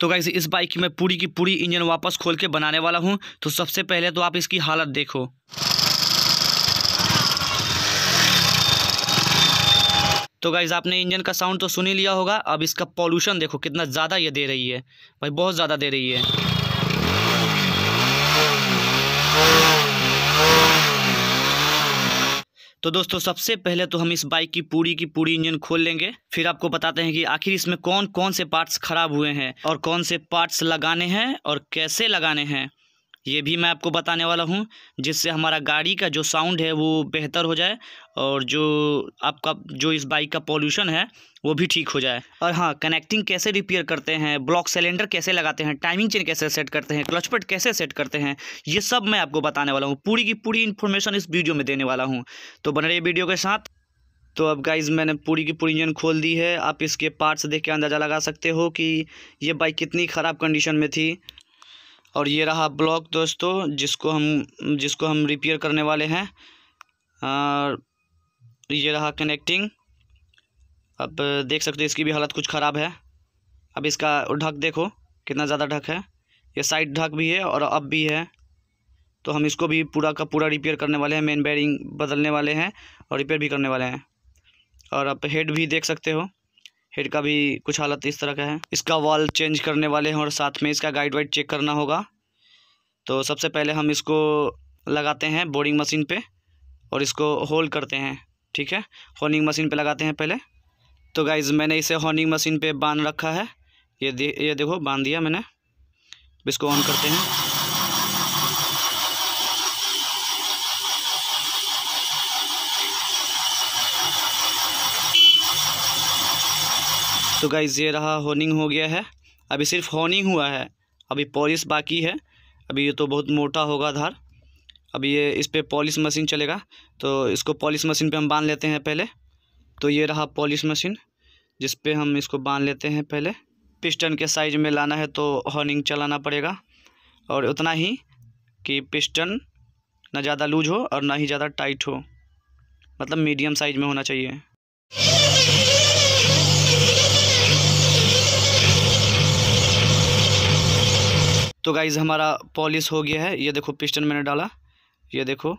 तो गाइज इस बाइक की मैं पूरी की पूरी इंजन वापस खोल के बनाने वाला हूँ तो सबसे पहले तो आप इसकी हालत देखो तो गाइज आपने इंजन का साउंड तो सुन ही लिया होगा अब इसका पॉल्यूशन देखो कितना ज़्यादा ये दे रही है भाई बहुत ज़्यादा दे रही है तो दोस्तों सबसे पहले तो हम इस बाइक की पूरी की पूरी इंजन खोल लेंगे फिर आपको बताते हैं कि आखिर इसमें कौन कौन से पार्ट्स खराब हुए हैं और कौन से पार्ट्स लगाने हैं और कैसे लगाने हैं ये भी मैं आपको बताने वाला हूँ जिससे हमारा गाड़ी का जो साउंड है वो बेहतर हो जाए और जो आपका जो इस बाइक का पॉल्यूशन है वो भी ठीक हो जाए और हाँ कनेक्टिंग कैसे रिपेयर करते हैं ब्लॉक सिलेंडर कैसे लगाते हैं टाइमिंग चेन कैसे सेट करते हैं क्लचपट कैसे सेट करते हैं ये सब मैं आपको बताने वाला हूँ पूरी की पूरी इन्फॉर्मेशन इस वीडियो में देने वाला हूँ तो बन रही वीडियो के साथ तो अब गाइज मैंने पूरी की पूरी इंजन खोल दी है आप इसके पार्ट्स देख के अंदाज़ा लगा सकते हो कि ये बाइक कितनी ख़राब कंडीशन में थी और ये रहा ब्लॉक दोस्तों जिसको हम जिसको हम रिपेयर करने वाले हैं और ये रहा कनेक्टिंग अब देख सकते हो इसकी भी हालत कुछ ख़राब है अब इसका ढक देखो कितना ज़्यादा ढक है ये साइड ढक भी है और अब भी है तो हम इसको भी पूरा का पूरा रिपेयर करने वाले हैं मेन बैरिंग बदलने वाले हैं और रिपेयर भी करने वाले हैं और आप हेड भी देख सकते हो हेड का भी कुछ हालत इस तरह का है इसका वॉल चेंज करने वाले हैं और साथ में इसका गाइड वाइड चेक करना होगा तो सबसे पहले हम इसको लगाते हैं बोरिंग मशीन पे और इसको होल करते हैं ठीक है हॉर्निंग मशीन पे लगाते हैं पहले तो गाइज़ मैंने इसे हॉर्निंग मशीन पे बांध रखा है ये दे, ये देखो बांध दिया मैंने इसको ऑन करते हैं तो गाइज़ ये रहा होनिंग हो गया है अभी सिर्फ होनिंग हुआ है अभी पॉलिश बाकी है अभी ये तो बहुत मोटा होगा धार अभी ये इस पर पॉलिश मशीन चलेगा तो इसको पॉलिश मशीन पे हम बांध लेते हैं पहले तो ये रहा पॉलिश मशीन जिस पे हम इसको बांध लेते हैं पहले पिस्टन के साइज में लाना है तो हॉर्निंग चलाना पड़ेगा और उतना ही कि पिस्टन ना ज़्यादा लूज हो और ना ही ज़्यादा टाइट हो मतलब मीडियम साइज में होना चाहिए तो गाइज़ हमारा पॉलिश हो गया है ये देखो पिस्टन मैंने डाला ये देखो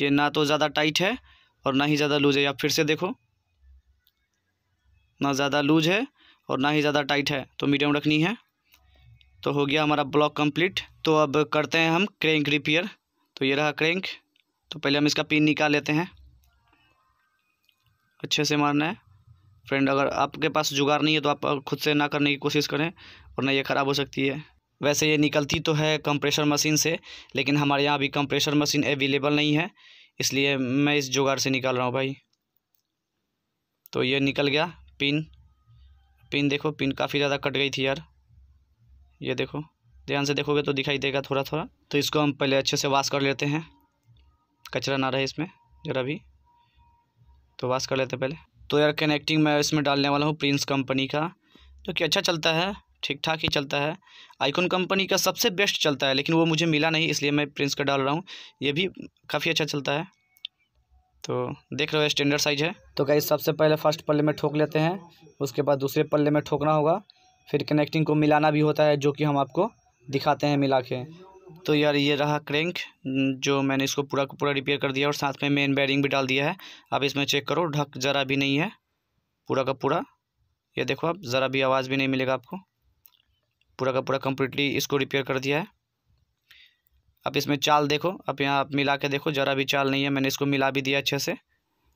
ये ना तो ज़्यादा टाइट है और ना ही ज़्यादा लूज है या फिर से देखो ना ज़्यादा लूज है और ना ही ज़्यादा टाइट है तो मीडियम रखनी है तो हो गया हमारा ब्लॉक कंप्लीट तो अब करते हैं हम क्रैंक रिपेयर तो ये रहा क्रैंक तो पहले हम इसका पिन निकाल लेते हैं अच्छे से मारना है फ्रेंड अगर आपके पास जुगाड़ नहीं है तो आप खुद से ना करने की कोशिश करें वरना ये ख़राब हो सकती है वैसे ये निकलती तो है कंप्रेशर मशीन से लेकिन हमारे यहाँ अभी कंप्रेशर मशीन अवेलेबल नहीं है इसलिए मैं इस जुगाड़ से निकाल रहा हूँ भाई तो ये निकल गया पिन पिन देखो पिन काफ़ी ज़्यादा कट गई थी यार ये देखो ध्यान से देखोगे तो दिखाई देगा थोड़ा थोड़ा तो इसको हम पहले अच्छे से वाश कर लेते हैं कचरा ना रहे इसमें ज़रा भी तो वाश कर लेते पहले तो यार कनेक्टिंग मैं इसमें डालने वाला हूँ प्रिंस कंपनी का जो कि अच्छा चलता है ठीक ठाक ही चलता है आइकॉन कंपनी का सबसे बेस्ट चलता है लेकिन वो मुझे मिला नहीं इसलिए मैं प्रिंस का डाल रहा हूँ ये भी काफ़ी अच्छा चलता है तो देख रहे हो स्टैंडर्ड साइज़ है तो गाइज सबसे पहले फर्स्ट पल्ले में ठोक लेते हैं उसके बाद दूसरे पल्ले में ठोकना होगा फिर कनेक्टिंग को मिलाना भी होता है जो कि हम आपको दिखाते हैं मिला के तो यार ये रहा क्रैंक जो मैंने इसको पूरा का पूरा रिपेयर कर दिया और साथ में मेन बैरिंग भी डाल दिया है आप इसमें चेक करो ढक ज़रा भी नहीं है पूरा का पूरा ये देखो आप ज़रा भी आवाज़ भी नहीं मिलेगा आपको पूरा का पूरा कम्प्लीटली इसको रिपेयर कर दिया है अब इसमें चाल देखो अब यहाँ आप मिला के देखो ज़रा भी चाल नहीं है मैंने इसको मिला भी दिया अच्छे से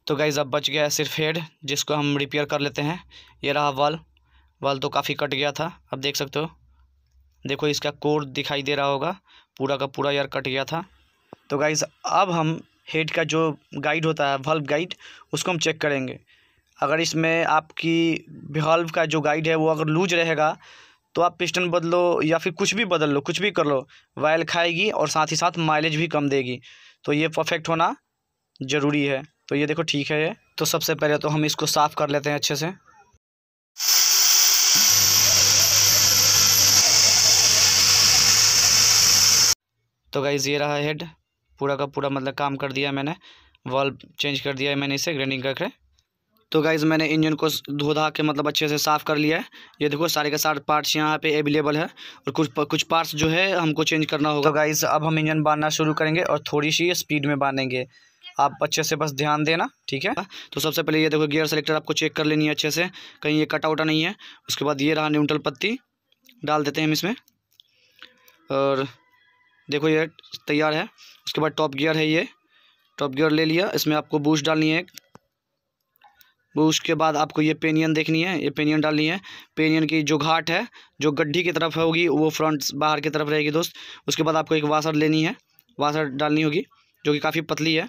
तो गाइज़ अब बच गया है सिर्फ हेड जिसको हम रिपेयर कर लेते हैं ये रहा वाल वाल तो काफ़ी कट गया था अब देख सकते हो देखो इसका कोर दिखाई दे रहा होगा पूरा का पूरा यार कट गया था तो गाइज़ अब हम हेड का जो गाइड होता है वल्ब गाइड उसको हम चेक करेंगे अगर इसमें आपकी वल्ब का जो गाइड है वो अगर लूज रहेगा तो आप पिस्टन बदलो या फिर कुछ भी बदल लो कुछ भी कर लो वायल खाएगी और साथ ही साथ माइलेज भी कम देगी तो ये परफेक्ट होना ज़रूरी है तो ये देखो ठीक है ये तो सबसे पहले तो हम इसको साफ़ कर लेते हैं अच्छे से तो गाइज़ ये रहा हेड पूरा का पूरा मतलब काम कर दिया मैंने वॉल्व चेंज कर दिया है मैंने इसे ग्राइंडिंग करके तो गाइज़ मैंने इंजन को धो धा के मतलब अच्छे से साफ़ कर लिया है ये देखो सारे के सारे पार्ट्स यहाँ पे अवेलेबल है और कुछ कुछ पार्ट्स जो है हमको चेंज करना होगा तो गाइज़ अब हम इंजन बांधना शुरू करेंगे और थोड़ी सी स्पीड में बांधेंगे आप अच्छे से बस ध्यान देना ठीक है तो सबसे पहले ये देखो गियर सेलेक्टर आपको चेक कर लेनी है अच्छे से कहीं ये कटा उटा नहीं है उसके बाद ये रहा न्यूट्रल पत्ती डाल देते हैं हम इसमें और देखो ये तैयार है उसके बाद टॉप गियर है ये टॉप गियर ले लिया इसमें आपको बूस्ट डालनी है वो उसके बाद आपको ये पेनियन देखनी है ये पेनियन डालनी है पेनियन की जो घाट है जो गड्ढी की तरफ होगी वो फ्रंट बाहर की तरफ रहेगी दोस्त उसके बाद आपको एक वाशर लेनी है वाशर डालनी होगी जो कि काफ़ी पतली है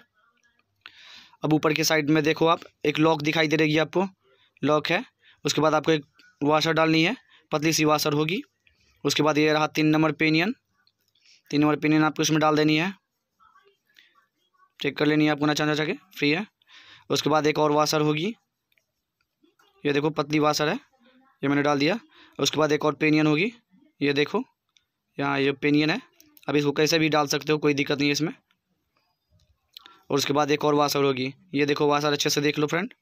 अब ऊपर की साइड में देखो आप एक लॉक दिखाई दे रहेगी आपको लॉक है उसके बाद आपको एक वाशर डालनी है पतली सी वाशर होगी उसके बाद ये रहा तीन नंबर पेनियन तीन नंबर पेनियन आपको इसमें डाल देनी है चेक कर लेनी है आपको ना नचा के फ्री है उसके बाद एक और वाशर होगी ये देखो पतली वासर है ये मैंने डाल दिया उसके बाद एक और पेनियन होगी ये देखो यहाँ ये पेनियन है अब इसको कैसे भी डाल सकते हो कोई दिक्कत नहीं है इसमें और उसके बाद एक और वाशर होगी ये देखो वाशर अच्छे से देख लो फ्रेंड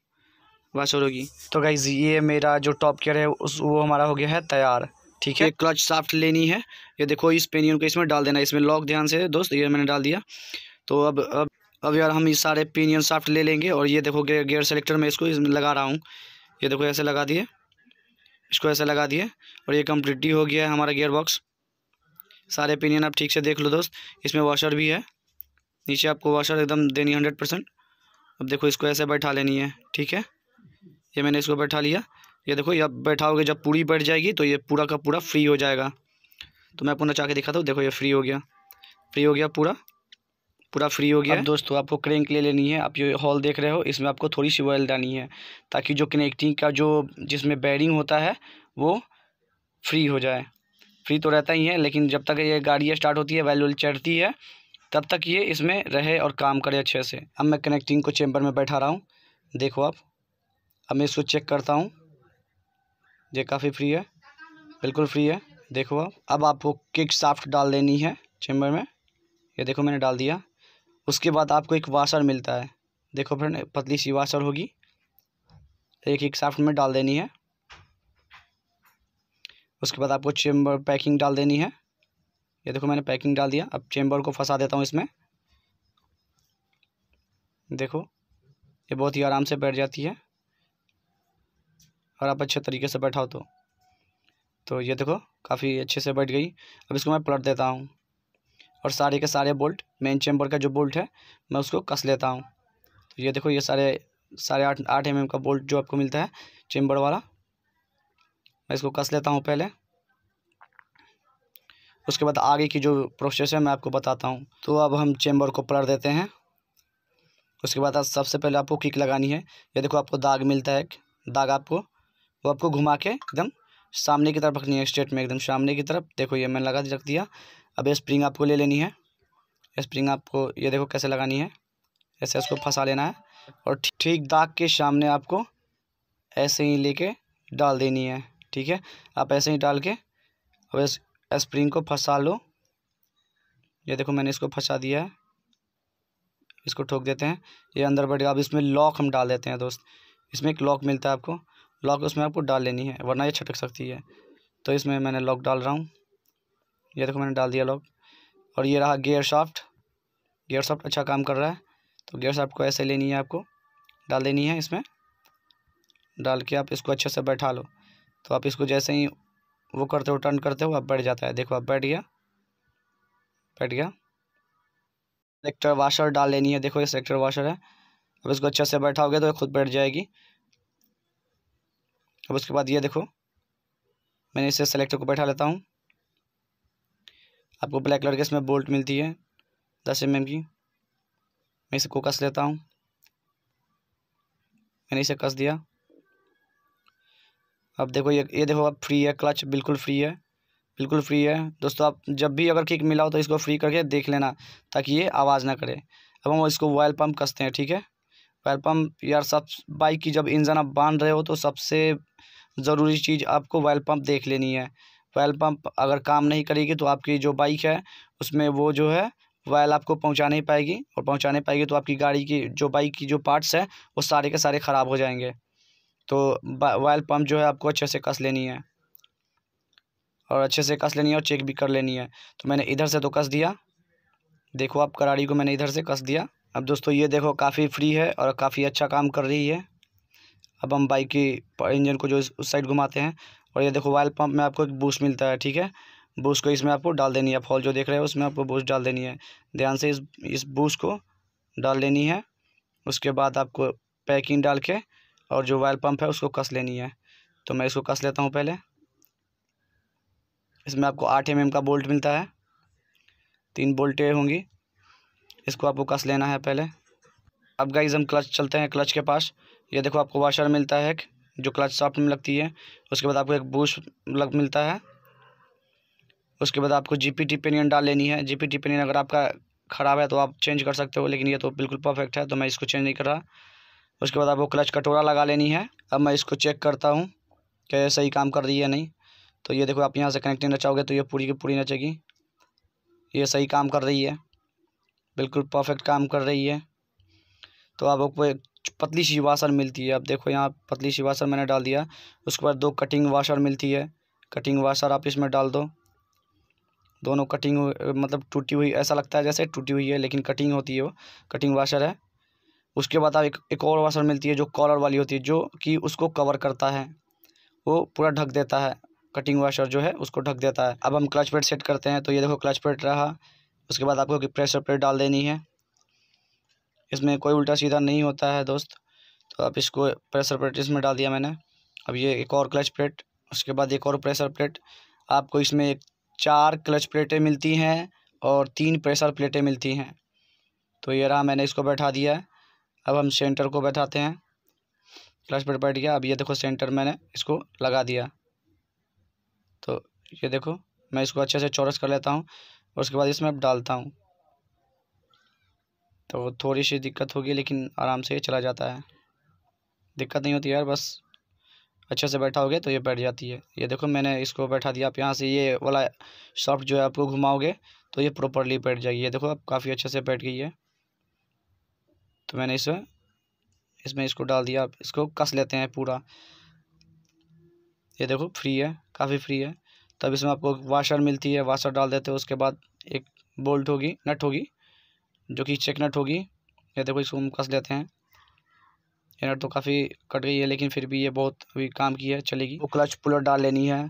वाशर होगी तो गाइज़ ये मेरा जो टॉप केयर है उस वो हमारा हो गया है तैयार ठीक है क्लच साफ्ट लेनी है ये देखो इस पेनियन को इसमें डाल देना इसमें लॉक ध्यान से दोस्त ये मैंने डाल दिया तो अब अब अब यार हम ये सारे पेनियन साफ्ट ले लेंगे और ये देखो गेयर सेलेक्टर में इसको इसमें लगा रहा हूँ ये देखो ऐसे लगा दिए इसको ऐसे लगा दिए और ये कम्प्लीटली हो गया है हमारा गियर बॉक्स सारे पिनियन आप ठीक से देख लो दोस्त इसमें वॉशर भी है नीचे आपको वॉशर एकदम देनी हंड्रेड परसेंट अब देखो इसको ऐसे बैठा लेनी है ठीक है ये मैंने इसको बैठा लिया ये देखो ये बैठाओगे जब पूरी बैठ जाएगी तो ये पूरा का पूरा फ्री हो जाएगा तो मैं पुनः चाह के दिखाता हूँ देखो ये फ्री हो गया फ्री हो गया पूरा पूरा फ्री हो गया दोस्तों आपको क्रेंक ले लेनी है आप ये हॉल देख रहे हो इसमें आपको थोड़ी सी ऑयल डालनी है ताकि जो कनेक्टिंग का जो जिसमें बैरिंग होता है वो फ्री हो जाए फ्री तो रहता ही है लेकिन जब तक ये गाड़ी स्टार्ट होती है वैल चढ़ती है तब तक ये इसमें रहे और काम करे अच्छे से अब मैं कनेक्टिंग को चैम्बर में बैठा रहा हूँ देखो आप अब मैं इसको चेक करता हूँ ये काफ़ी फ्री है बिल्कुल फ्री है देखो आप अब आपको किक साफ्ट डाल देनी है चैम्बर में ये देखो मैंने डाल दिया उसके बाद आपको एक वाशर मिलता है देखो फ्रेंड पतली सी वाशर होगी एक एक साफ्ट में डाल देनी है उसके बाद आपको चेम्बर पैकिंग डाल देनी है ये देखो मैंने पैकिंग डाल दिया अब चेम्बर को फंसा देता हूँ इसमें देखो ये बहुत ही आराम से बैठ जाती है और आप अच्छे तरीके से बैठाओ तो तो ये देखो काफ़ी अच्छे से बैठ गई अब इसको मैं पलट देता हूँ और सारे के सारे बोल्ट मेन चैम्बर का जो बोल्ट है मैं उसको कस लेता हूँ तो ये देखो ये सारे साढ़े आठ आठ एम का बोल्ट जो आपको मिलता है चैम्बर वाला मैं इसको कस लेता हूँ पहले उसके बाद आगे की जो प्रोसेस है मैं आपको बताता हूँ तो अब हम चैम्बर को पलट देते हैं उसके बाद सबसे पहले आपको किक लगानी है ये देखो आपको दाग मिलता है दाग आपको वो आपको घुमा के एकदम सामने की तरफ रखनी है स्ट्रेट में एकदम सामने की तरफ देखो ये मैंने लगा रख दिया अब स्प्रिंग आपको ले लेनी है स्प्रिंग आपको ये देखो कैसे लगानी है ऐसे उसको फंसा लेना है और ठीक दाग के सामने आपको ऐसे ही लेके डाल देनी है ठीक है आप ऐसे ही डाल के अब स्प्रिंग को फंसा लो ये देखो मैंने इसको फंसा दिया है इसको ठोक देते हैं ये अंदर बढ़ेगा अब इसमें लॉक हम डाल देते हैं दोस्त इसमें एक लॉक मिलता है आपको लॉक उसमें आपको डाल लेनी है वरना ये छटक सकती है तो इसमें मैंने लॉक डाल रहा हूँ ये देखो मैंने डाल दिया लॉक और ये रहा गेयर सॉफ्ट गेयर सॉफ्ट अच्छा काम कर रहा है तो गेयर सॉफ्ट को ऐसे लेनी है आपको डाल देनी है इसमें डाल के आप इसको अच्छे से बैठा लो तो आप इसको जैसे ही वो करते हो टर्न करते हो आप बैठ जाता है देखो आप बैठ गया बैठ गया सेलेक्टर वाशर डाल लेनी है देखो ये सेलेक्टर वाशर है अब इसको अच्छे से बैठाओगे तो ये खुद बैठ जाएगी अब उसके बाद ये देखो मैंने इसे सेलेक्टर को बैठा लेता हूँ आपको ब्लैक कलर के इसमें बोल्ट मिलती है दस एम की मैं इसे को कस लेता हूँ मैंने इसे कस दिया अब देखो ये ये देखो अब फ्री है क्लच बिल्कुल फ्री है बिल्कुल फ्री है दोस्तों आप जब भी अगर किक मिला हो तो इसको फ्री करके देख लेना ताकि ये आवाज़ ना करे अब हम इसको वायल पम्प कसते हैं ठीक है वायल पम्प यार सब बाइक की जब इंजन आप बांध रहे हो तो सबसे ज़रूरी चीज़ आपको वायल पम्प देख लेनी है वायल पम्प अगर काम नहीं करेगी तो आपकी जो बाइक है उसमें वो जो है वायल आपको पहुंचा नहीं पाएगी और पहुंचा नहीं पाएगी तो आपकी गाड़ी की जो बाइक की जो पार्ट्स है वो सारे के सारे ख़राब हो जाएंगे तो वायल पम्प जो है आपको अच्छे से कस लेनी है और अच्छे से कस लेनी है और चेक भी कर लेनी है तो मैंने इधर से तो कस दिया देखो आप कराड़ी को मैंने इधर से कस दिया अब दोस्तों ये देखो काफ़ी फ्री है और काफ़ी अच्छा काम कर रही है अब हम बाइक की इंजन को जो उस साइड घुमाते हैं और ये देखो वायल पंप में आपको एक बूस्ट मिलता है ठीक है बूस को इसमें आपको डाल देनी है फॉल जो देख रहे हैं उसमें आपको बूस्ट डाल देनी है ध्यान से इस इस बूस को डाल देनी है उसके बाद आपको पैकिंग डाल के और जो वायल पंप है उसको कस लेनी है तो मैं इसको कस लेता हूँ पहले इसमें आपको आठ एम का बोल्ट मिलता है तीन बोल्टें होंगी इसको आपको कस लेना है पहले अब गाइज हम क्लच चलते हैं क्लच के पास ये देखो आपको वाशर मिलता है एक जो क्लच सॉफ्ट में लगती है उसके बाद आपको एक बूश लग मिलता है उसके बाद आपको जी पी टी पेनियन डाल लेनी है जी पी टी पेनियन अगर आपका ख़राब है तो आप चेंज कर सकते हो लेकिन ये तो बिल्कुल परफेक्ट है तो मैं इसको चेंज नहीं कर रहा उसके बाद आपको क्लच कटोरा लगा लेनी है अब मैं इसको चेक करता हूँ कि सही काम कर रही है नहीं तो ये देखो आप यहाँ से कनेक्टिंग नचाओगे तो ये पूरी की पूरी नचेगी ये सही काम कर रही है बिल्कुल परफेक्ट काम कर रही है तो आप आपको पतली सी वाशर मिलती है अब देखो यहाँ पतली सी वाशर मैंने डाल दिया उसके बाद दो कटिंग वाशर मिलती है कटिंग वाशर आप इसमें डाल दो दोनों कटिंग मतलब टूटी हुई ऐसा लगता है जैसे टूटी हुई है लेकिन कटिंग होती है वो कटिंग वाशर है उसके बाद आप एक एक और वाशर मिलती है जो कॉलर वाली होती है जो कि उसको कवर करता है वो पूरा ढक देता है कटिंग वाशर जो है उसको ढक देता है अब हम क्लच प्लेट सेट करते हैं तो ये देखो क्लच प्लेट रहा उसके बाद आपको प्रेशर प्लेट डाल देनी है इसमें कोई उल्टा सीधा नहीं होता है दोस्त तो अब इसको प्रेशर प्लेट इसमें डाल दिया मैंने अब ये एक और क्लच प्लेट उसके बाद एक और प्रेशर प्लेट आपको इसमें एक चार क्लच प्लेटें मिलती हैं और तीन प्रेशर प्लेटें मिलती हैं तो ये रहा मैंने इसको बैठा दिया अब हम सेंटर को बैठाते हैं क्लच प्लेट बैठ गया अब ये देखो सेंटर मैंने इसको लगा दिया तो ये देखो मैं इसको अच्छे से चौरस कर लेता हूँ उसके बाद इसमें अब डालता हूँ तो थोड़ी सी दिक्कत होगी लेकिन आराम से ये चला जाता है दिक्कत नहीं होती यार बस अच्छे से बैठा होगे तो ये बैठ जाती है ये देखो मैंने इसको बैठा दिया आप यहाँ से ये वाला सॉफ्ट जो है आपको घुमाओगे तो ये प्रॉपरली बैठ जाएगी ये देखो अब काफ़ी अच्छे से बैठ गई है तो मैंने इसमें इसमें इसको डाल दिया आप इसको कस लेते हैं पूरा ये देखो फ्री है काफ़ी फ्री है तब इसमें आपको वाशर मिलती है वाशर डाल देते हो उसके बाद एक बोल्ट होगी नट होगी जो कि चेक नट होगी ये देखो इसको हम कस लेते हैं ये नट तो काफ़ी कट गई है लेकिन फिर भी ये बहुत अभी काम की है चलेगी वो क्लच पुलर डाल लेनी है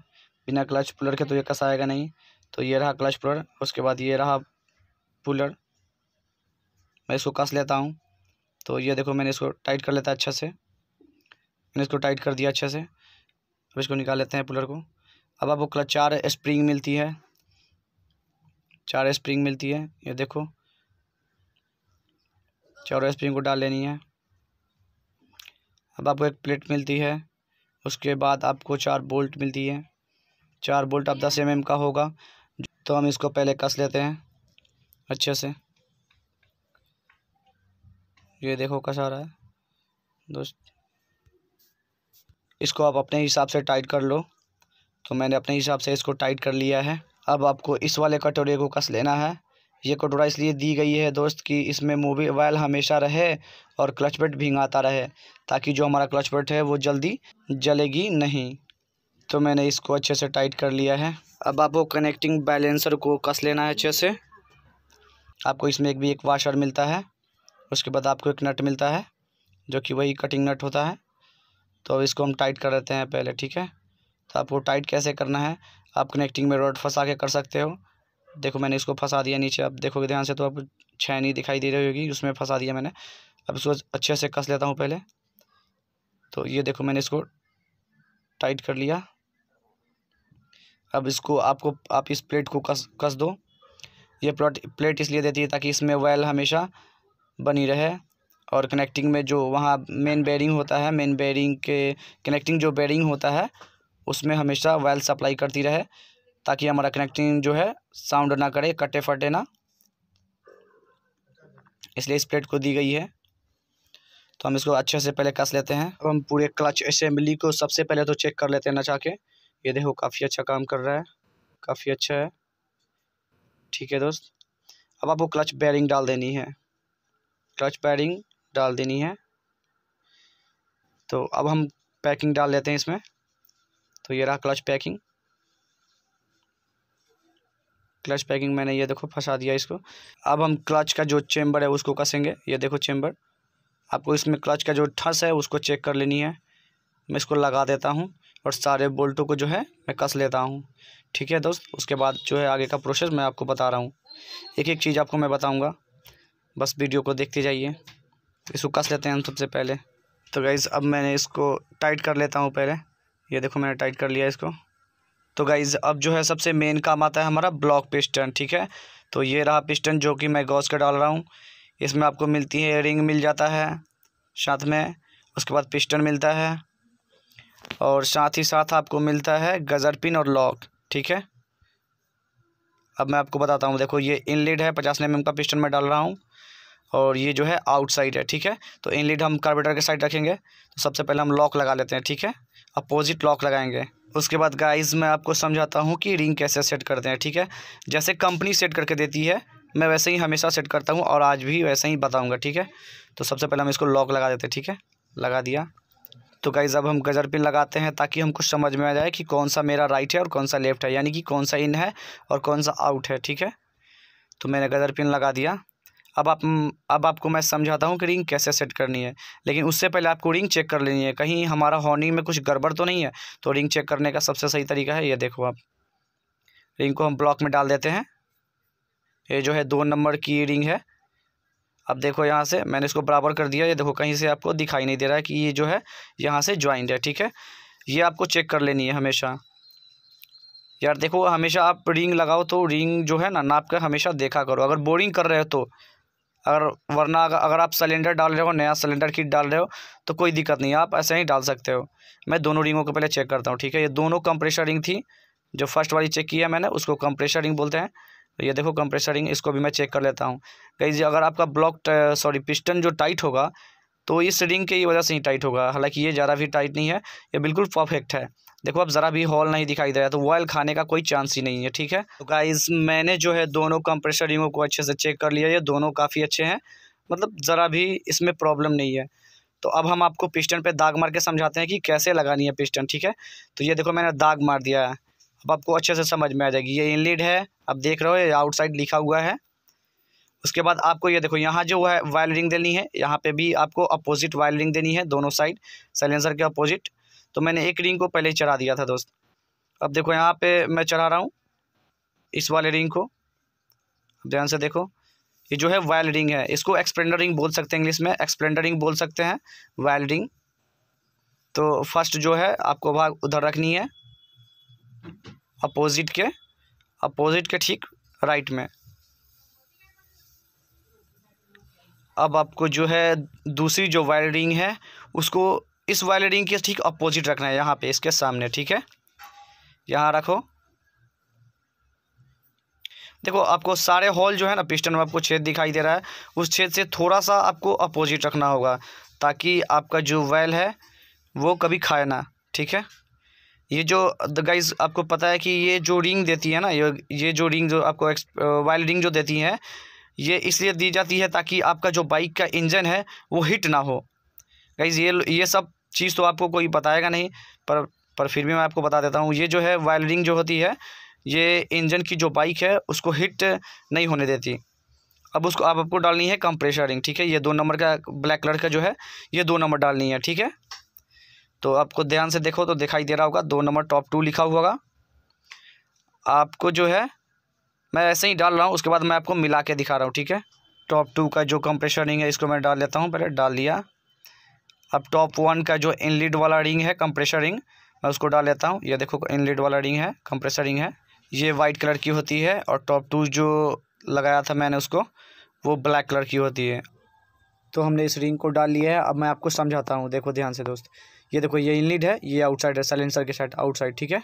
बिना क्लच पुलर के तो ये कस आएगा नहीं तो ये रहा क्लच पुलर उसके बाद ये रहा पुलर मैं इसको कस लेता हूँ तो ये देखो मैंने इसको टाइट कर लेता अच्छे से मैंने इसको टाइट कर दिया अच्छे से अब इसको निकाल लेते हैं पुलर को अब आपको क्लच चार स्प्रिंग मिलती है चार स्प्रिंग मिलती है ये देखो चारों स्प्रिंग को डाल लेनी है अब आपको एक प्लेट मिलती है उसके बाद आपको चार बोल्ट मिलती है चार बोल्ट अब दस एम का होगा तो हम इसको पहले कस लेते हैं अच्छे से ये देखो कस आ रहा है दोस्त इसको आप अपने हिसाब से टाइट कर लो तो मैंने अपने हिसाब से इसको टाइट कर लिया है अब आपको इस वाले कटोरे को कस लेना है ये कटोरा इसलिए दी गई है दोस्त कि इसमें वायल हमेशा रहे और क्लच प्लेट भींगाता रहे ताकि जो हमारा क्लच प्लेट है वो जल्दी जलेगी नहीं तो मैंने इसको अच्छे से टाइट कर लिया है अब आपको कनेक्टिंग बैलेंसर को कस लेना है अच्छे से आपको इसमें एक भी एक वाशर मिलता है उसके बाद आपको एक नट मिलता है जो कि वही कटिंग नट होता है तो इसको हम टाइट कर देते हैं पहले ठीक है तो आपको टाइट कैसे करना है आप कनेक्टिंग में रोड फंसा के कर सकते हो देखो मैंने इसको फंसा दिया नीचे अब देखोगे ध्यान से तो अब छैनी दिखाई दे रही होगी उसमें फंसा दिया मैंने अब इसको अच्छे से कस लेता हूँ पहले तो ये देखो मैंने इसको टाइट कर लिया अब इसको आपको आप इस प्लेट को कस कस दो ये प्लॉट प्लेट इसलिए देती है ताकि इसमें वेल हमेशा बनी रहे और कनेक्टिंग में जो वहाँ मेन बेरिंग होता है मेन बेरिंग के कनेक्टिंग जो बेरिंग होता है उसमें हमेशा वेल सप्लाई करती रहे ताकि हमारा कनेक्टिंग जो है साउंड ना करे कटे फटे ना इसलिए इस प्लेट को दी गई है तो हम इसको अच्छे से पहले कस लेते हैं अब हम पूरे क्लच असेंबली को सबसे पहले तो चेक कर लेते हैं नचा के ये देखो काफ़ी अच्छा काम कर रहा है काफ़ी अच्छा है ठीक है दोस्त अब आपको क्लच बैरिंग डाल देनी है क्लच बैरिंग डाल देनी है तो अब हम पैकिंग डाल लेते हैं इसमें तो ये रहा क्लच पैकिंग क्लच पैकिंग मैंने ये देखो फंसा दिया इसको अब हम क्लच का जो चेंबर है उसको कसेंगे ये देखो चेंबर आपको इसमें क्लच का जो ठस है उसको चेक कर लेनी है मैं इसको लगा देता हूँ और सारे बोल्टों को जो है मैं कस लेता हूँ ठीक है दोस्त उसके बाद जो है आगे का प्रोसेस मैं आपको बता रहा हूँ एक एक चीज़ आपको मैं बताऊँगा बस वीडियो को देखते जाइए इसको कस लेते हैं हम सबसे पहले तो गाइज़ अब मैंने इसको टाइट कर लेता हूँ पहले ये देखो मैंने टाइट कर लिया इसको तो गाइज़ अब जो है सबसे मेन काम आता है हमारा ब्लॉक पिस्टन ठीक है तो ये रहा पिस्टन जो कि मैं गौस का डाल रहा हूँ इसमें आपको मिलती है रिंग मिल जाता है साथ में उसके बाद पिस्टन मिलता है और साथ ही साथ आपको मिलता है गज़र पिन और लॉक ठीक है अब मैं आपको बताता हूँ देखो ये इनलिड है पचास एम mm का पिस्टन मैं डाल रहा हूँ और ये जो है आउटसाइड है ठीक है तो इनलिड हम कार्बेटर के साइड रखेंगे तो सबसे पहले हम लॉक लगा लेते हैं ठीक है अपोजिट लॉक लगाएंगे उसके बाद गाइस मैं आपको समझाता हूँ कि रिंग कैसे सेट करते हैं ठीक है जैसे कंपनी सेट करके देती है मैं वैसे ही हमेशा सेट करता हूँ और आज भी वैसे ही बताऊँगा ठीक है तो सबसे पहले हम इसको लॉक लगा देते हैं ठीक है लगा दिया तो गाइज़ अब हम गजर पिन लगाते हैं ताकि हमको समझ में आ जाए कि कौन सा मेरा राइट है और कौन सा लेफ़्ट है यानी कि कौन सा इन है और कौन सा आउट है ठीक है तो मैंने गजर पिन लगा दिया अब आप अब आपको मैं समझाता हूँ कि रिंग कैसे सेट करनी है लेकिन उससे पहले आपको रिंग चेक कर लेनी है कहीं हमारा हॉर्निंग में कुछ गड़बड़ तो नहीं है तो रिंग चेक करने का सबसे सही तरीका है ये देखो आप रिंग को हम ब्लॉक में डाल देते हैं ये जो है दो नंबर की रिंग है अब देखो यहाँ से मैंने इसको बराबर कर दिया ये देखो कहीं से आपको दिखाई नहीं दे रहा है कि ये जो है यहाँ से ज्वाइंट है ठीक है ये आपको चेक कर लेनी है हमेशा यार देखो हमेशा आप रिंग लगाओ तो रिंग जो है ना नाप कर हमेशा देखा करो अगर बोरिंग कर रहे हो तो अगर वरना अगर आप सिलेंडर डाल रहे हो नया सिलेंडर किट डाल रहे हो तो कोई दिक्कत नहीं आप ऐसे ही डाल सकते हो मैं दोनों रिंगों को पहले चेक करता हूँ ठीक है ये दोनों कंप्रेशर रिंग थी जो फर्स्ट वाली चेक की है मैंने उसको कंप्रेशर रिंग बोलते हैं तो ये देखो कंप्रेशर रिंग इसको भी मैं चेक कर लेता हूँ कहीं अगर आपका ब्लॉक सॉरी पिस्टन जो टाइट होगा तो इस रिंग की वजह से ही टाइट होगा हालांकि ये ज़्यादा भी टाइट नहीं है ये बिल्कुल परफेक्ट है देखो अब ज़रा भी हॉल नहीं दिखाई दे रहा है तो ऑयल खाने का कोई चांस ही नहीं है ठीक है तो गाइज मैंने जो है दोनों कंप्रेशर रिंगों को अच्छे से चेक कर लिया ये दोनों काफ़ी अच्छे हैं मतलब ज़रा भी इसमें प्रॉब्लम नहीं है तो अब हम आपको पिस्टन पे दाग मार के समझाते हैं कि कैसे लगानी है पिस्टन ठीक है तो ये देखो मैंने दाग मार दिया है अब आपको अच्छे से समझ में आ जाएगी ये इनलिड है अब देख रहे हो ये आउटसाइड लिखा हुआ है उसके बाद आपको ये देखो यहाँ जो है वायरिंग देनी है यहाँ पे भी आपको अपोजिट वायरिंग देनी है दोनों साइड साइलेंसर के अपोजिट तो मैंने एक रिंग को पहले ही चढ़ा दिया था दोस्त अब देखो यहाँ पे मैं चढ़ा रहा हूँ इस वाले रिंग को ध्यान से देखो ये जो है वायल रिंग है इसको एक्सप्लेंडर रिंग बोल सकते हैं इंग्लिश में एक्सप्लेंडर रिंग बोल सकते हैं वायल रिंग तो फर्स्ट जो है आपको भाग उधर रखनी है अपोजिट के अपोजिट के ठीक राइट में अब आपको जो है दूसरी जो वायल रिंग है उसको इस वाले रिंग के ठीक अपोजिट रखना है यहाँ पे इसके सामने ठीक है यहाँ रखो देखो आपको सारे हॉल जो है ना पिस्टन में आपको छेद दिखाई दे रहा है उस छेद से थोड़ा सा आपको अपोजिट रखना होगा ताकि आपका जो वैल है वो कभी खाए ना ठीक है ये जो गाइज आपको पता है कि ये जो रिंग देती है ना ये ये जो रिंग जो आपको वाइल रिंग जो देती है ये इसलिए दी जाती है ताकि आपका जो बाइक का इंजन है वो हिट ना हो गाइज ये ये सब चीज़ तो आपको कोई बताएगा नहीं पर पर फिर भी मैं आपको बता देता हूँ ये जो है वायरिंग जो होती है ये इंजन की जो बाइक है उसको हिट नहीं होने देती अब उसको आप आपको डालनी है कंप्रेशर रिंग ठीक है ये दो नंबर का ब्लैक कलर का जो है ये दो नंबर डालनी है ठीक है तो आपको ध्यान से देखो तो दिखाई दे रहा होगा दो नंबर टॉप टू लिखा हुआ होगा आपको जो है मैं ऐसे ही डाल रहा हूँ उसके बाद मैं आपको मिला के दिखा रहा हूँ ठीक है टॉप टू का जो कंप्रेशर रिंग है इसको मैं डाल लेता हूँ पहले डाल लिया अब टॉप वन का जो इनलिड वाला रिंग है कंप्रेशर रिंग मैं उसको डाल लेता हूँ ये देखो इनलिड वाला रिंग है कंप्रेशर रिंग है ये वाइट कलर की होती है और टॉप टू जो लगाया था मैंने उसको वो ब्लैक कलर की होती है तो हमने इस रिंग को डाल लिया है अब मैं आपको समझाता हूँ देखो ध्यान से दोस्त ये देखो ये इनलिड है ये आउटसाइड है सैलेंसर के साइड आउटसाइड ठीक है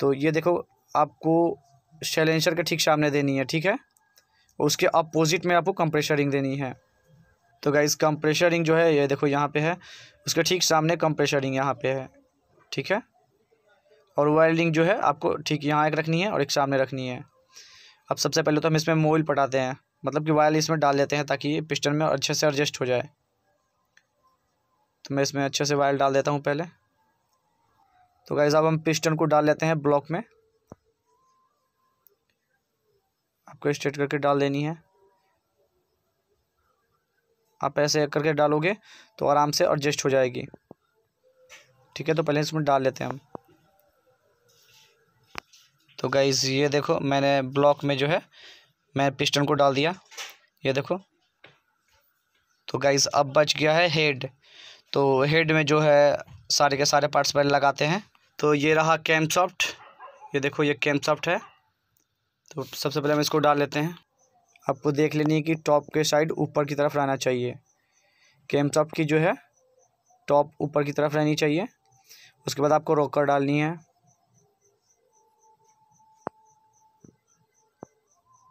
तो ये देखो आपको सैलेंसर के ठीक सामने देनी है ठीक है उसके अपोजिट में आपको कंप्रेशर रिंग देनी है तो गाइज़ कंप्रेशर रिंग जो है ये देखो यहाँ पे है उसके ठीक सामने कंप्रेशरिंग रिंग यहाँ पे है ठीक है और वेल्डिंग रिंग जो है आपको ठीक यहाँ एक रखनी है और एक सामने रखनी है अब सबसे पहले तो हम इसमें मोइल पटाते हैं मतलब कि वायल इसमें डाल देते हैं ताकि पिस्टन में अच्छे से एडजस्ट हो जाए तो मैं इसमें अच्छे से वायर डाल देता हूँ पहले तो गाइज़ अब हम पिस्टन को डाल लेते हैं ब्लॉक में आपको स्ट्रेट करके डाल देनी है आप ऐसे करके डालोगे तो आराम से एडजस्ट हो जाएगी ठीक है तो पहले इसमें डाल लेते हैं हम तो गाइज़ ये देखो मैंने ब्लॉक में जो है मैं पिस्टन को डाल दिया ये देखो तो गाइज़ अब बच गया है हेड तो हेड में जो है सारे के सारे पार्ट्स पहले लगाते हैं तो ये रहा कैम सॉफ्ट ये देखो ये कैम सॉफ्ट है तो सबसे पहले हम इसको डाल लेते हैं आपको देख लेनी है कि टॉप के साइड ऊपर की तरफ रहना चाहिए केम्स अप की जो है टॉप ऊपर की तरफ रहनी चाहिए उसके बाद आपको रोकर डालनी है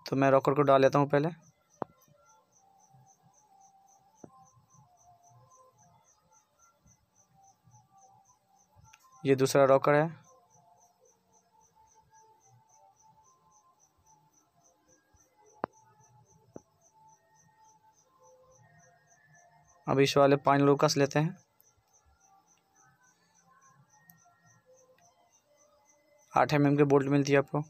तो मैं रॉकर को डाल लेता हूँ पहले ये दूसरा रॉकर है अब इस वाले पाँच कस लेते हैं आठ एम एम के बोल्ट मिलती है आपको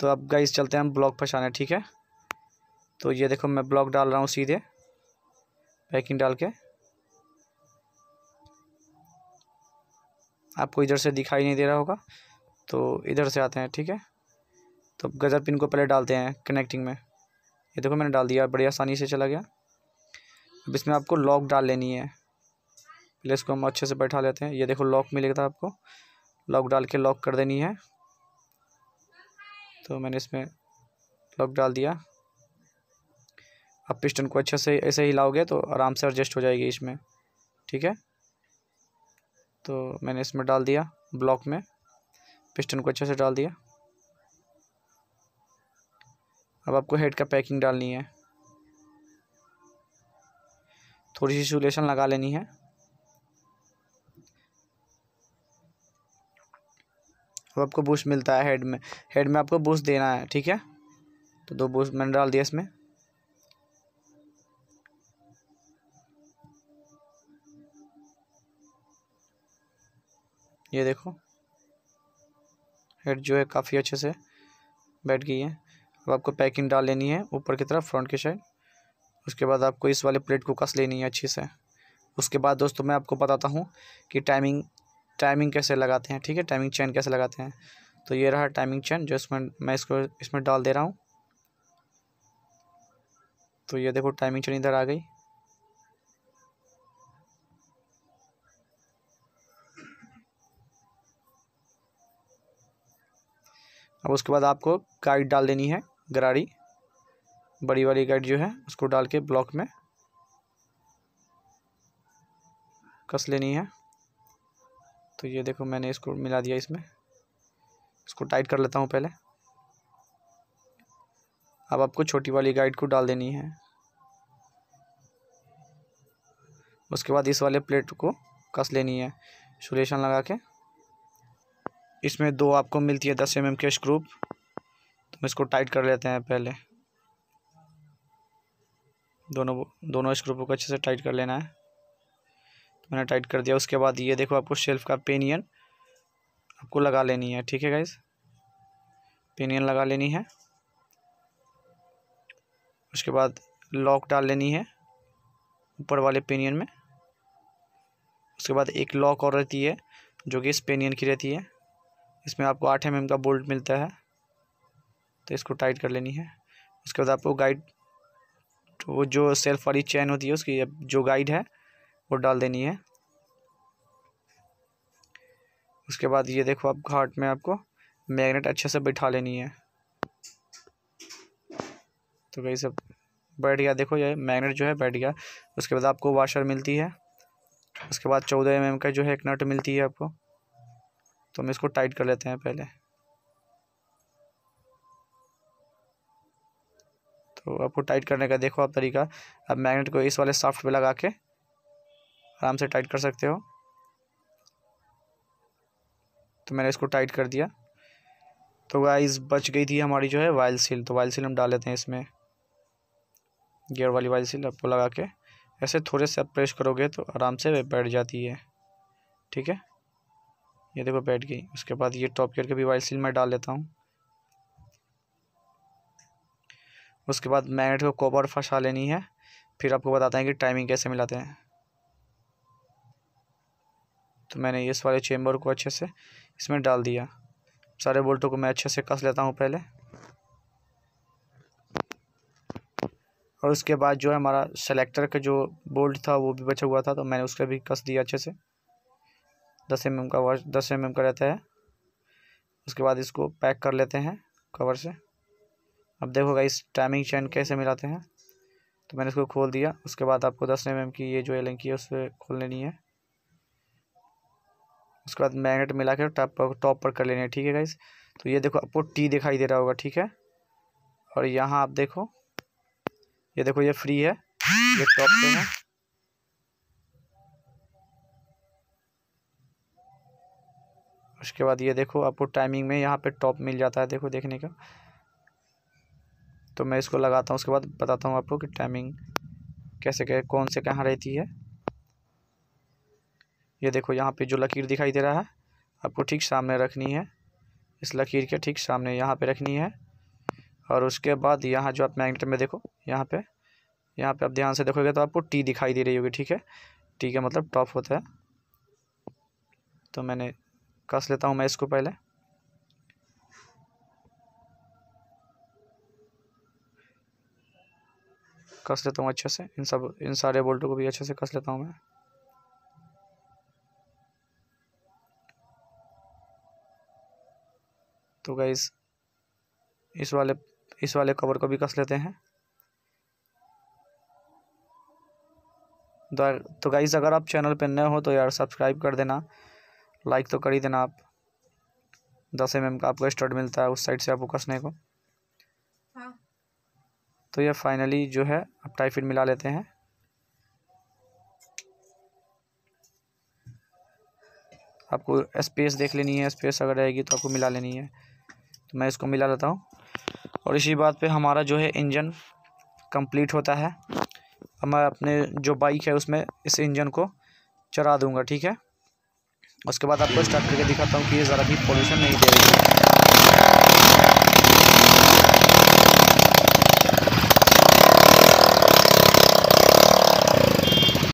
तो अब गाइस चलते हैं हम ब्लॉक पहचाने ठीक है तो ये देखो मैं ब्लॉक डाल रहा हूँ सीधे पैकिंग डाल के आपको इधर से दिखाई नहीं दे रहा होगा तो इधर से आते हैं ठीक है तो गज़र पिन को पहले डालते हैं कनेक्टिंग में ये देखो मैंने डाल दिया बड़ी आसानी से चला गया अब इसमें आपको लॉक डाल लेनी है पहले इसको हम अच्छे से बैठा लेते हैं ये देखो लॉक मिलेगा आपको लॉक डाल के लॉक कर देनी है तो मैंने इसमें लॉक डाल दिया आप पिस्टन को अच्छे से ऐसे हिलाओगे तो आराम से एडजस्ट हो जाएगी इसमें ठीक है तो मैंने इसमें डाल दिया ब्लॉक में पिस्टन को अच्छे से डाल दिया अब आपको हेड का पैकिंग डालनी है थोड़ी सी सुलेशन लगा लेनी है अब आपको बूस्ट मिलता है हेड में हेड में आपको बूस्ट देना है ठीक है तो दो बूस्ट मैंने डाल दिया इसमें ये देखो हेड जो है काफ़ी अच्छे से बैठ गई है अब आपको पैकिंग डाल लेनी है ऊपर की तरफ फ्रंट की साइड उसके बाद आपको इस वाले प्लेट को कस लेनी है अच्छे से उसके बाद दोस्तों मैं आपको बताता हूँ कि टाइमिंग टाइमिंग कैसे लगाते हैं ठीक है टाइमिंग चैन कैसे लगाते हैं तो ये रहा टाइमिंग चैन जो इसमें मैं इसको इसमें डाल दे रहा हूँ तो ये देखो टाइमिंग चैन इधर आ गई अब उसके बाद आपको गाइड डाल देनी है गरारी बड़ी वाली गाइड जो है उसको डाल के ब्लॉक में कस लेनी है तो ये देखो मैंने इसको मिला दिया इसमें इसको टाइट कर लेता हूँ पहले अब आपको छोटी वाली गाइड को डाल देनी है उसके बाद इस वाले प्लेट को कस लेनी है सुलेशन लगा के इसमें दो आपको मिलती है दस एम एम के स्क्रूप तो मैं इसको टाइट कर लेते हैं पहले दोनों दोनों स्क्रू को अच्छे से टाइट कर लेना है तो मैंने टाइट कर दिया उसके बाद ये देखो आपको शेल्फ का पेनियन आपको लगा लेनी है ठीक है गाइज पेनियन लगा लेनी है उसके बाद लॉक डाल लेनी है ऊपर वाले पेनियन में उसके बाद एक लॉक और रहती है जो कि इस पेनियन की रहती है इसमें आपको आठ एम का बोल्ट मिलता है तो इसको टाइट कर लेनी है उसके बाद आपको गाइड तो वो जो सेल्फ वाली चैन होती है उसकी जो गाइड है वो डाल देनी है उसके बाद ये देखो आप घाट में आपको मैग्नेट अच्छे से बिठा लेनी है तो कहीं सब बैठ गया देखो ये मैग्नेट जो है बैठ गया उसके बाद आपको वाशर मिलती है उसके बाद चौदह एम का जो है एक नट मिलती है आपको तो हम इसको टाइट कर लेते हैं पहले तो आपको टाइट करने का देखो आप तरीका आप मैग्नेट को इस वाले सॉफ्ट पे लगा के आराम से टाइट कर सकते हो तो मैंने इसको टाइट कर दिया तो गाइस बच गई थी हमारी जो है वाइल सील तो वाइल सील हम डाल लेते हैं इसमें गियर वाली वाइल सील आपको लगा के ऐसे थोड़े से आप प्रेस करोगे तो आराम से बैठ जाती है ठीक है ये देखो बैठ गई उसके बाद ये टॉप गियर के भी वाइल सील मैं डाल लेता हूँ उसके बाद मैगनेट को कॉपर फंसा लेनी है फिर आपको बताते हैं कि टाइमिंग कैसे मिलाते हैं तो मैंने इस वाले चेम्बर को अच्छे से इसमें डाल दिया सारे बोल्टों को मैं अच्छे से कस लेता हूँ पहले और उसके बाद जो है हमारा सेलेक्टर का जो बोल्ट था वो भी बचा हुआ था तो मैंने उसका भी कस दिया अच्छे से दस एम mm का वॉश दस एम mm का रहता है उसके बाद इसको पैक कर लेते हैं कवर से अब देखो इस टाइमिंग चैन कैसे मिलाते हैं तो मैंने इसको खोल दिया उसके बाद आपको दस एम की ये जो एलंकी की है पर खोल लेनी है उसके बाद मैगनेट मिला के टॉप पर टॉप पर कर लेने है ठीक है गाइस तो ये देखो आपको टी दिखाई दे रहा होगा ठीक है और यहाँ आप देखो ये देखो ये फ्री है ये टॉप पे है उसके बाद ये देखो आपको टाइमिंग में यहाँ पे टॉप मिल जाता है देखो देखने का तो मैं इसको लगाता हूँ उसके बाद बताता हूँ आपको कि टाइमिंग कैसे कह कौन से कहाँ रहती है ये देखो यहाँ पे जो लकीर दिखाई दे रहा है आपको ठीक सामने रखनी है इस लकीर के ठीक सामने यहाँ पे रखनी है और उसके बाद यहाँ जो आप मैगनेट में देखो यहाँ पे यहाँ पे आप ध्यान से देखोगे तो आपको टी दिखाई दे रही होगी ठीक है टी का मतलब टॉप होता है तो मैंने कस लेता हूँ मैं इसको पहले कस लेता हूँ अच्छे से इन सब इन सारे बोल्टों को भी अच्छे से कस लेता हूँ मैं तो गाइस इस वाले इस वाले कवर को भी कस लेते हैं तो गाइस अगर आप चैनल पर नए हो तो यार सब्सक्राइब कर देना लाइक तो कर ही देना आप दस एम का आपको स्टार्ट मिलता है उस साइड से आपको कसने को तो ये फाइनली जो है अब टाइफिड मिला लेते हैं आपको स्पेस देख लेनी है स्पेस अगर रहेगी तो आपको मिला लेनी है तो मैं इसको मिला लेता हूँ और इसी बात पे हमारा जो है इंजन कंप्लीट होता है अब मैं अपने जो बाइक है उसमें इस इंजन को चरा दूँगा ठीक है उसके बाद आपको स्टार्ट करके दिखाता हूँ कि ये ज़रा भी पोल्यूशन नहीं दे रही है